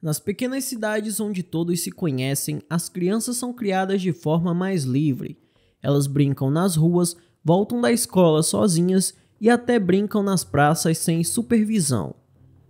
Nas pequenas cidades onde todos se conhecem, as crianças são criadas de forma mais livre. Elas brincam nas ruas, voltam da escola sozinhas e até brincam nas praças sem supervisão.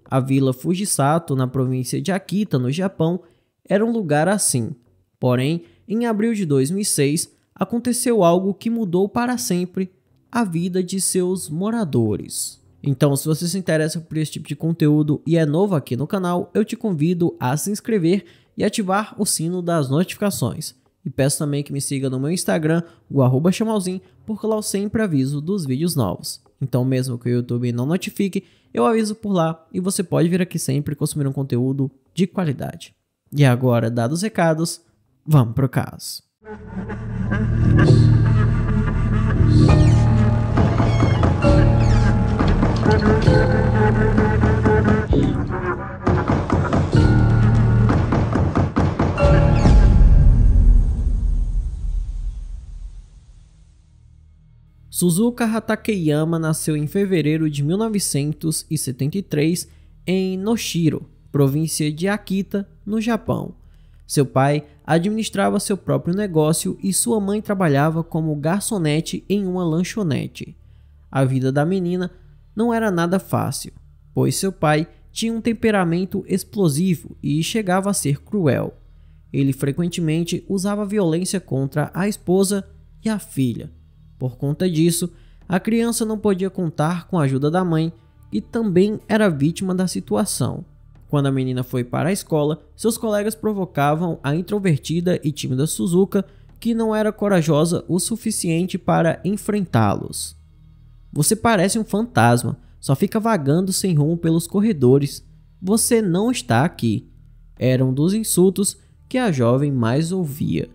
A vila Fujisato, na província de Akita, no Japão, era um lugar assim. Porém, em abril de 2006, aconteceu algo que mudou para sempre a vida de seus moradores. Então, se você se interessa por esse tipo de conteúdo e é novo aqui no canal, eu te convido a se inscrever e ativar o sino das notificações. E peço também que me siga no meu Instagram, o arroba chamalzinho, porque lá eu sempre aviso dos vídeos novos. Então, mesmo que o YouTube não notifique, eu aviso por lá e você pode vir aqui sempre consumir um conteúdo de qualidade. E agora, dados os recados, vamos pro caso. Suzuka Hatakeyama nasceu em fevereiro de 1973 em Noshiro, província de Akita, no Japão. Seu pai administrava seu próprio negócio e sua mãe trabalhava como garçonete em uma lanchonete. A vida da menina não era nada fácil, pois seu pai tinha um temperamento explosivo e chegava a ser cruel. Ele frequentemente usava violência contra a esposa e a filha por conta disso, a criança não podia contar com a ajuda da mãe, que também era vítima da situação. Quando a menina foi para a escola, seus colegas provocavam a introvertida e tímida Suzuka, que não era corajosa o suficiente para enfrentá-los. Você parece um fantasma, só fica vagando sem rumo pelos corredores. Você não está aqui. Era um dos insultos que a jovem mais ouvia.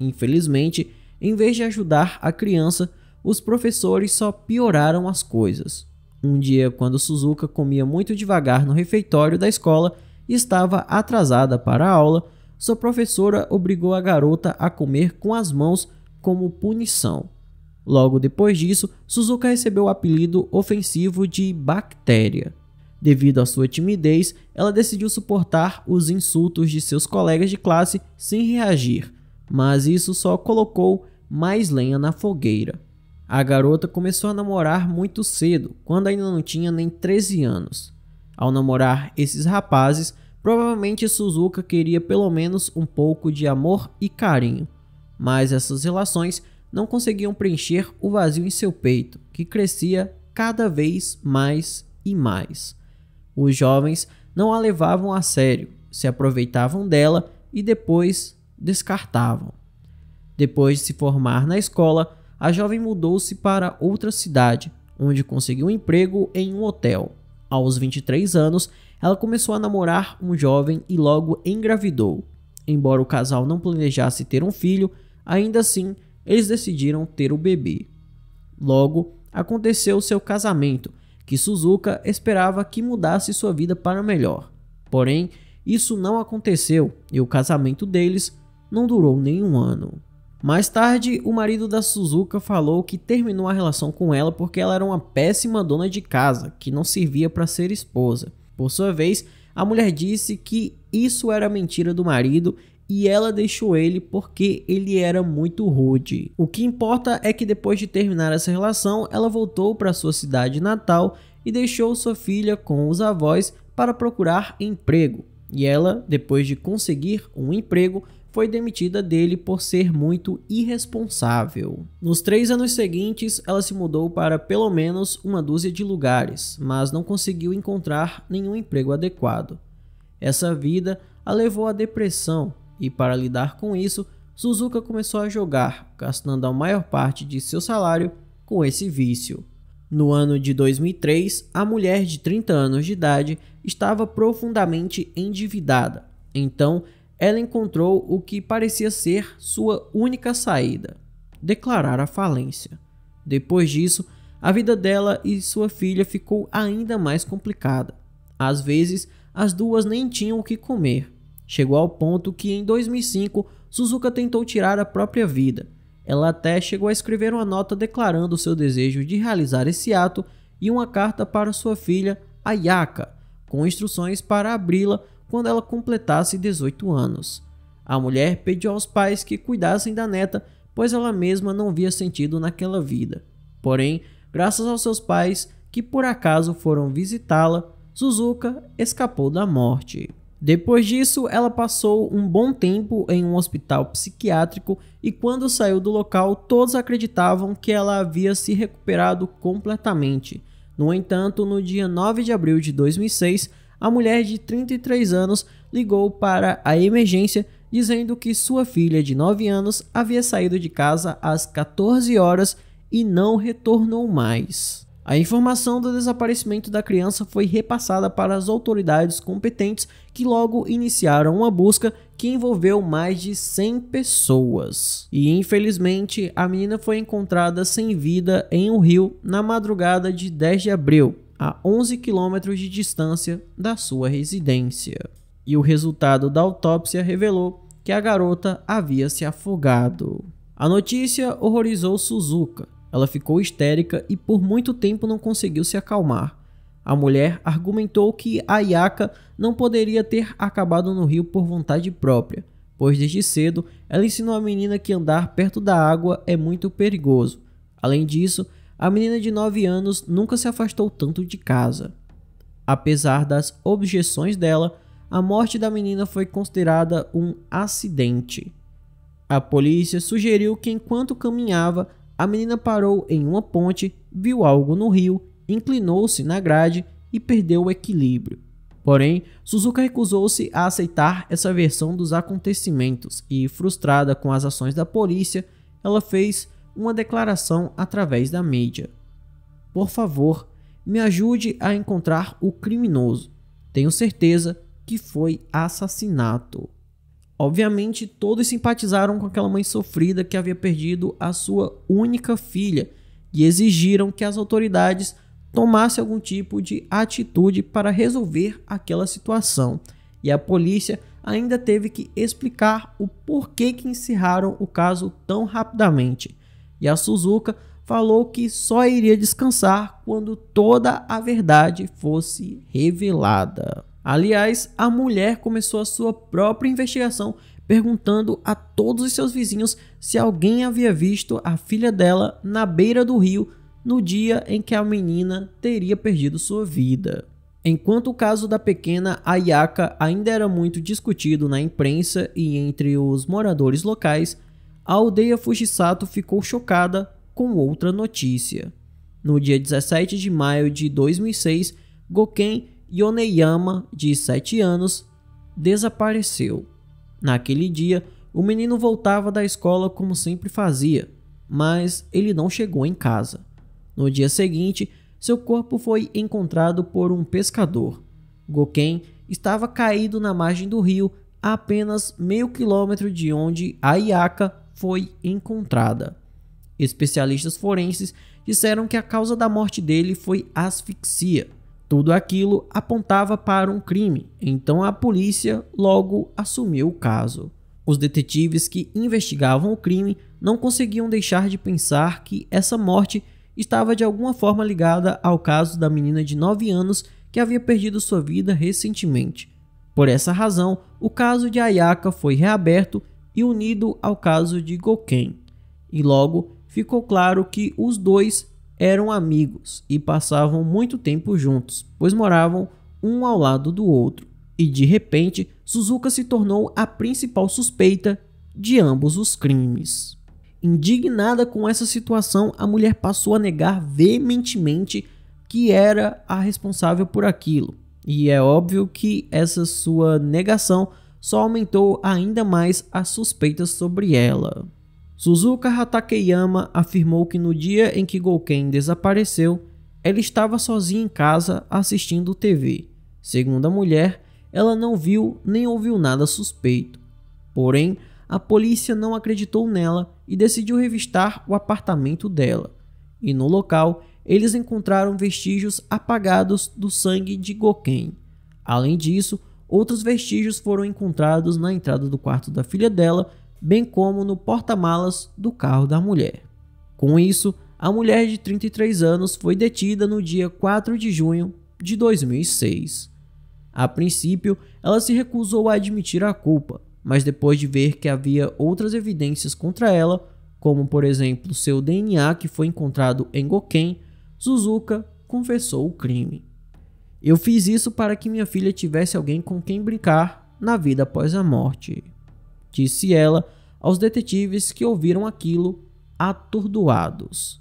Infelizmente, em vez de ajudar a criança, os professores só pioraram as coisas. Um dia, quando Suzuka comia muito devagar no refeitório da escola e estava atrasada para a aula, sua professora obrigou a garota a comer com as mãos como punição. Logo depois disso, Suzuka recebeu o apelido ofensivo de Bactéria. Devido à sua timidez, ela decidiu suportar os insultos de seus colegas de classe sem reagir, mas isso só colocou mais lenha na fogueira. A garota começou a namorar muito cedo, quando ainda não tinha nem 13 anos. Ao namorar esses rapazes, provavelmente Suzuka queria pelo menos um pouco de amor e carinho, mas essas relações não conseguiam preencher o vazio em seu peito, que crescia cada vez mais e mais. Os jovens não a levavam a sério, se aproveitavam dela e depois descartavam. Depois de se formar na escola, a jovem mudou-se para outra cidade, onde conseguiu um emprego em um hotel. Aos 23 anos, ela começou a namorar um jovem e logo engravidou. Embora o casal não planejasse ter um filho, ainda assim eles decidiram ter o bebê. Logo, aconteceu seu casamento, que Suzuka esperava que mudasse sua vida para melhor. Porém, isso não aconteceu e o casamento deles não durou nenhum ano. Mais tarde, o marido da Suzuka falou que terminou a relação com ela porque ela era uma péssima dona de casa, que não servia para ser esposa. Por sua vez, a mulher disse que isso era mentira do marido e ela deixou ele porque ele era muito rude. O que importa é que depois de terminar essa relação, ela voltou para sua cidade natal e deixou sua filha com os avós para procurar emprego. E ela, depois de conseguir um emprego, foi demitida dele por ser muito irresponsável. Nos três anos seguintes, ela se mudou para pelo menos uma dúzia de lugares, mas não conseguiu encontrar nenhum emprego adequado. Essa vida a levou à depressão, e para lidar com isso, Suzuka começou a jogar, gastando a maior parte de seu salário com esse vício. No ano de 2003, a mulher de 30 anos de idade estava profundamente endividada, então ela encontrou o que parecia ser sua única saída: declarar a falência. Depois disso, a vida dela e sua filha ficou ainda mais complicada. Às vezes, as duas nem tinham o que comer. Chegou ao ponto que em 2005 Suzuka tentou tirar a própria vida. Ela até chegou a escrever uma nota declarando seu desejo de realizar esse ato e uma carta para sua filha Ayaka, com instruções para abri-la quando ela completasse 18 anos. A mulher pediu aos pais que cuidassem da neta, pois ela mesma não via sentido naquela vida. Porém, graças aos seus pais, que por acaso foram visitá-la, Suzuka escapou da morte. Depois disso, ela passou um bom tempo em um hospital psiquiátrico e quando saiu do local, todos acreditavam que ela havia se recuperado completamente. No entanto, no dia 9 de abril de 2006, a mulher de 33 anos ligou para a emergência dizendo que sua filha de 9 anos havia saído de casa às 14 horas e não retornou mais. A informação do desaparecimento da criança foi repassada para as autoridades competentes, que logo iniciaram uma busca que envolveu mais de 100 pessoas. E infelizmente, a menina foi encontrada sem vida em um rio na madrugada de 10 de abril, a 11 quilômetros de distância da sua residência. E o resultado da autópsia revelou que a garota havia se afogado. A notícia horrorizou Suzuka. Ela ficou histérica e por muito tempo não conseguiu se acalmar. A mulher argumentou que Ayaka não poderia ter acabado no rio por vontade própria, pois desde cedo ela ensinou a menina que andar perto da água é muito perigoso. Além disso, a menina de 9 anos nunca se afastou tanto de casa. Apesar das objeções dela, a morte da menina foi considerada um acidente. A polícia sugeriu que enquanto caminhava, a menina parou em uma ponte, viu algo no rio, inclinou-se na grade e perdeu o equilíbrio. Porém, Suzuka recusou-se a aceitar essa versão dos acontecimentos e, frustrada com as ações da polícia, ela fez uma declaração através da mídia. Por favor, me ajude a encontrar o criminoso. Tenho certeza que foi assassinato. Obviamente, todos simpatizaram com aquela mãe sofrida que havia perdido a sua única filha e exigiram que as autoridades tomassem algum tipo de atitude para resolver aquela situação. E a polícia ainda teve que explicar o porquê que encerraram o caso tão rapidamente. E a Suzuka falou que só iria descansar quando toda a verdade fosse revelada. Aliás, a mulher começou a sua própria investigação perguntando a todos os seus vizinhos se alguém havia visto a filha dela na beira do rio no dia em que a menina teria perdido sua vida. Enquanto o caso da pequena Ayaka ainda era muito discutido na imprensa e entre os moradores locais, a aldeia Fujisato ficou chocada com outra notícia. No dia 17 de maio de 2006, Goken Yoneyama, de 7 anos, desapareceu. Naquele dia, o menino voltava da escola como sempre fazia, mas ele não chegou em casa. No dia seguinte, seu corpo foi encontrado por um pescador. Goken estava caído na margem do rio a apenas meio quilômetro de onde Ayaka foi encontrada. Especialistas forenses disseram que a causa da morte dele foi asfixia. Tudo aquilo apontava para um crime, então a polícia logo assumiu o caso. Os detetives que investigavam o crime não conseguiam deixar de pensar que essa morte estava de alguma forma ligada ao caso da menina de 9 anos que havia perdido sua vida recentemente. Por essa razão, o caso de Ayaka foi reaberto e unido ao caso de Goken, e logo ficou claro que os dois eram amigos e passavam muito tempo juntos, pois moravam um ao lado do outro. E de repente, Suzuka se tornou a principal suspeita de ambos os crimes. Indignada com essa situação, a mulher passou a negar veementemente que era a responsável por aquilo. E é óbvio que essa sua negação só aumentou ainda mais as suspeitas sobre ela. Suzuka Hatakeyama afirmou que no dia em que Golken desapareceu, ela estava sozinha em casa assistindo TV. Segundo a mulher, ela não viu nem ouviu nada suspeito. Porém, a polícia não acreditou nela e decidiu revistar o apartamento dela. E no local, eles encontraram vestígios apagados do sangue de Goken. Além disso, Outros vestígios foram encontrados na entrada do quarto da filha dela, bem como no porta-malas do carro da mulher. Com isso, a mulher de 33 anos foi detida no dia 4 de junho de 2006. A princípio, ela se recusou a admitir a culpa, mas depois de ver que havia outras evidências contra ela, como por exemplo seu DNA que foi encontrado em Goken, Suzuka confessou o crime. Eu fiz isso para que minha filha tivesse alguém com quem brincar na vida após a morte, disse ela aos detetives que ouviram aquilo atordoados.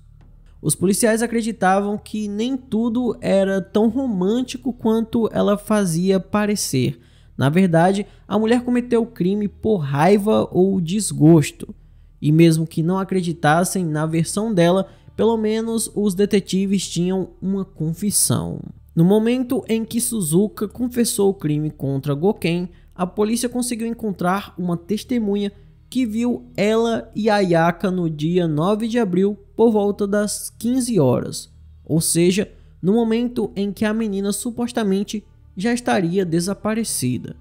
Os policiais acreditavam que nem tudo era tão romântico quanto ela fazia parecer. Na verdade, a mulher cometeu o crime por raiva ou desgosto. E mesmo que não acreditassem na versão dela, pelo menos os detetives tinham uma confissão. No momento em que Suzuka confessou o crime contra Goken, a polícia conseguiu encontrar uma testemunha que viu ela e Ayaka no dia 9 de abril por volta das 15 horas, ou seja, no momento em que a menina supostamente já estaria desaparecida.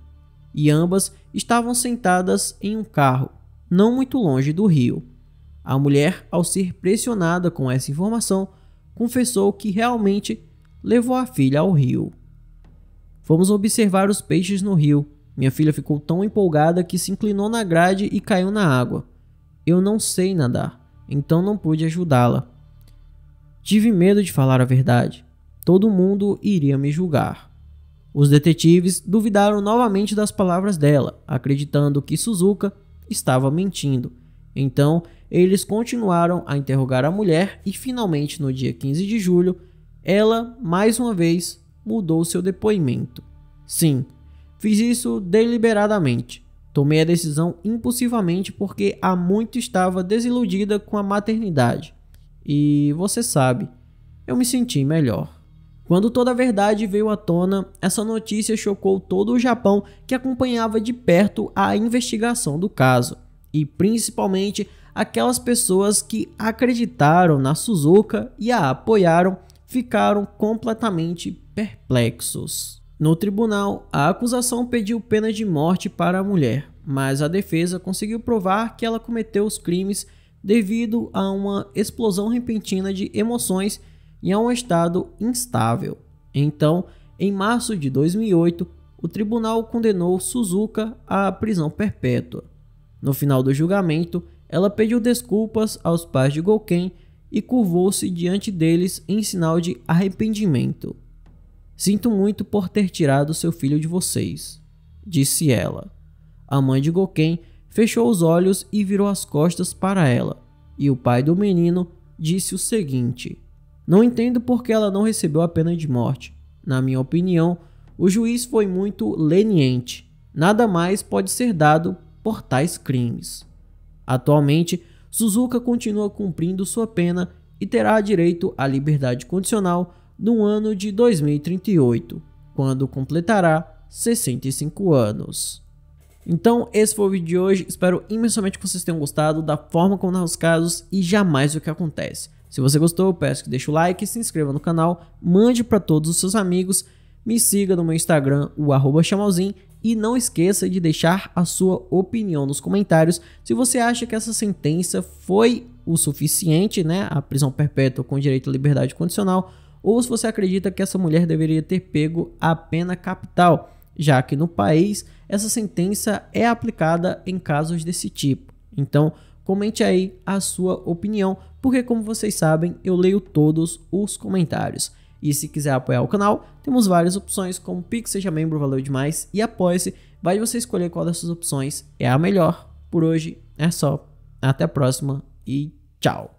E ambas estavam sentadas em um carro, não muito longe do rio. A mulher, ao ser pressionada com essa informação, confessou que realmente levou a filha ao rio. Fomos observar os peixes no rio. Minha filha ficou tão empolgada que se inclinou na grade e caiu na água. Eu não sei nadar, então não pude ajudá-la. Tive medo de falar a verdade. Todo mundo iria me julgar. Os detetives duvidaram novamente das palavras dela, acreditando que Suzuka estava mentindo. Então, eles continuaram a interrogar a mulher e finalmente no dia 15 de julho ela, mais uma vez, mudou seu depoimento. Sim, fiz isso deliberadamente. Tomei a decisão impulsivamente porque há muito estava desiludida com a maternidade. E você sabe, eu me senti melhor. Quando toda a verdade veio à tona, essa notícia chocou todo o Japão que acompanhava de perto a investigação do caso, e principalmente aquelas pessoas que acreditaram na Suzuka e a apoiaram ficaram completamente perplexos. No tribunal, a acusação pediu pena de morte para a mulher, mas a defesa conseguiu provar que ela cometeu os crimes devido a uma explosão repentina de emoções e a um estado instável. Então, em março de 2008, o tribunal condenou Suzuka à prisão perpétua. No final do julgamento, ela pediu desculpas aos pais de Golken e curvou-se diante deles em sinal de arrependimento. Sinto muito por ter tirado seu filho de vocês, disse ela. A mãe de Goken fechou os olhos e virou as costas para ela, e o pai do menino disse o seguinte: Não entendo por que ela não recebeu a pena de morte. Na minha opinião, o juiz foi muito leniente. Nada mais pode ser dado por tais crimes. Atualmente, Suzuka continua cumprindo sua pena e terá direito à liberdade condicional no ano de 2038, quando completará 65 anos. Então, esse foi o vídeo de hoje. Espero imensamente que vocês tenham gostado da forma como narro os casos e jamais o que acontece. Se você gostou, peço que deixe o like, se inscreva no canal, mande para todos os seus amigos, me siga no meu Instagram, o chamalzinho, e não esqueça de deixar a sua opinião nos comentários se você acha que essa sentença foi o suficiente, né? A prisão perpétua com direito à liberdade condicional, ou se você acredita que essa mulher deveria ter pego a pena capital, já que no país essa sentença é aplicada em casos desse tipo. Então, comente aí a sua opinião, porque como vocês sabem, eu leio todos os comentários. E se quiser apoiar o canal, temos várias opções, como Pix, seja membro, valeu demais, e apoie-se. Vai você escolher qual dessas opções é a melhor. Por hoje é só. Até a próxima e tchau.